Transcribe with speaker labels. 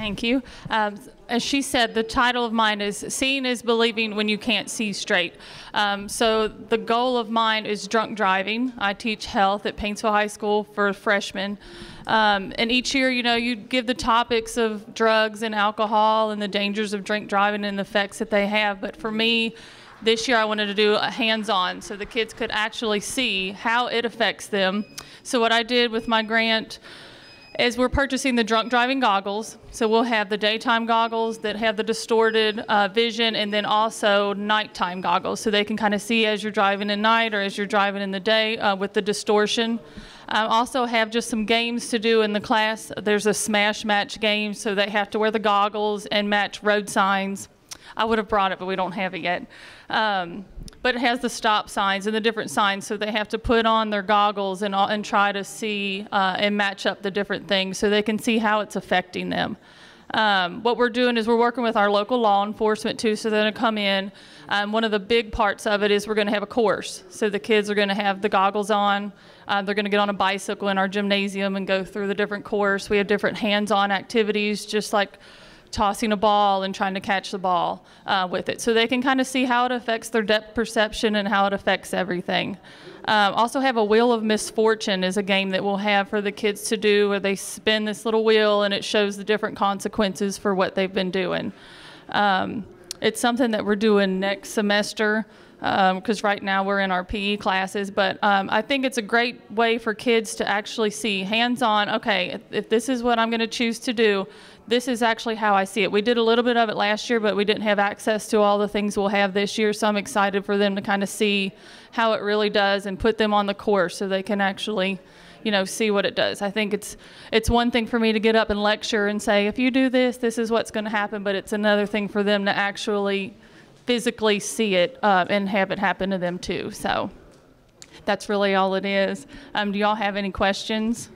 Speaker 1: Thank you. Um, as she said, the title of mine is Seeing is Believing When You Can't See Straight. Um, so the goal of mine is drunk driving. I teach health at Paintsville High School for freshmen. Um, and each year, you know, you give the topics of drugs and alcohol and the dangers of drink driving and the effects that they have. But for me, this year I wanted to do a hands-on so the kids could actually see how it affects them. So what I did with my grant is we're purchasing the drunk driving goggles. So we'll have the daytime goggles that have the distorted uh, vision and then also nighttime goggles. So they can kind of see as you're driving at night or as you're driving in the day uh, with the distortion. I also have just some games to do in the class. There's a smash match game, so they have to wear the goggles and match road signs. I would have brought it, but we don't have it yet. Um, but it has the stop signs and the different signs, so they have to put on their goggles and, and try to see uh, and match up the different things so they can see how it's affecting them. Um, what we're doing is we're working with our local law enforcement too, so they're going to come in. Um, one of the big parts of it is we're going to have a course. So the kids are going to have the goggles on. Uh, they're going to get on a bicycle in our gymnasium and go through the different course. We have different hands on activities, just like tossing a ball and trying to catch the ball uh, with it. So they can kind of see how it affects their depth perception and how it affects everything. Um, also have a wheel of misfortune is a game that we'll have for the kids to do where they spin this little wheel and it shows the different consequences for what they've been doing. Um, it's something that we're doing next semester because um, right now we're in our PE classes. But um, I think it's a great way for kids to actually see hands on okay, if, if this is what I'm going to choose to do, this is actually how I see it. We did a little bit of it last year, but we didn't have access to all the things we'll have this year. So I'm excited for them to kind of see how it really does and put them on the course so they can actually you know see what it does i think it's it's one thing for me to get up and lecture and say if you do this this is what's going to happen but it's another thing for them to actually physically see it uh, and have it happen to them too. So that's really all it is. Um, do y'all have any questions?